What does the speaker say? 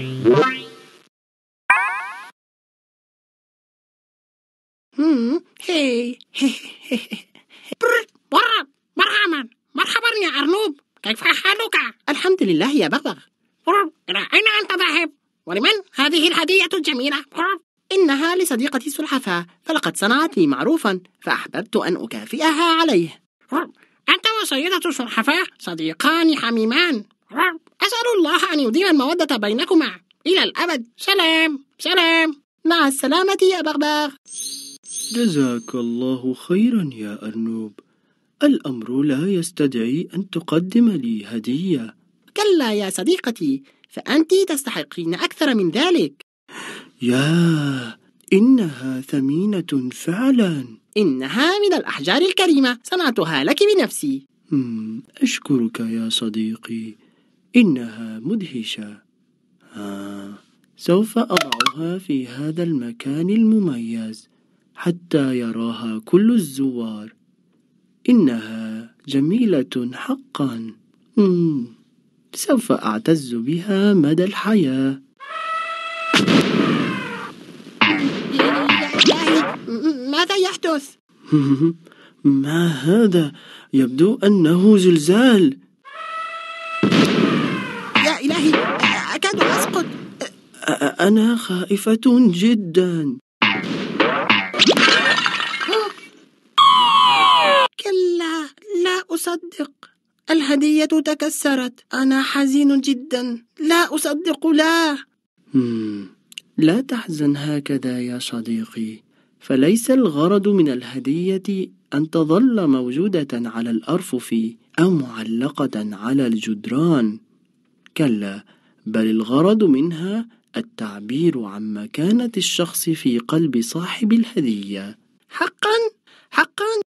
مرحبا مرحبا يا أرنوب كيف حالك؟ الحمد لله يا بغبغ إلى أين أنت ذاهب؟ ولمن هذه الهدية الجميلة؟ إنها لصديقتي سلحفاة فلقد صنعت لي معروفا فأحببت أن أكافئها عليه أنت وسيدة سلحفاة صديقان حميمان أن يعني يديم المودة بينكما إلى الأبد سلام سلام مع السلامة يا بغبغ جزاك الله خيرا يا أرنوب الأمر لا يستدعي أن تقدم لي هدية كلا يا صديقتي فأنت تستحقين أكثر من ذلك يا إنها ثمينة فعلا إنها من الأحجار الكريمة صنعتها لك بنفسي أشكرك يا صديقي إنها مدهشة. آه، سوف أضعها في هذا المكان المميز حتى يراها كل الزوار. إنها جميلة حقا. مم. سوف أعتز بها مدى الحياة. ماذا يحدث؟ ما هذا؟ يبدو أنه زلزال. معي أكاد أسقط أنا خائفة جدا كلا لا أصدق الهدية تكسرت أنا حزين جدا لا أصدق لا لا تحزن هكذا يا صديقي فليس الغرض من الهدية أن تظل موجودة على الأرفف أو معلقة على الجدران كلا بل الغرض منها التعبير عن مكانة الشخص في قلب صاحب الهدية حقا حقا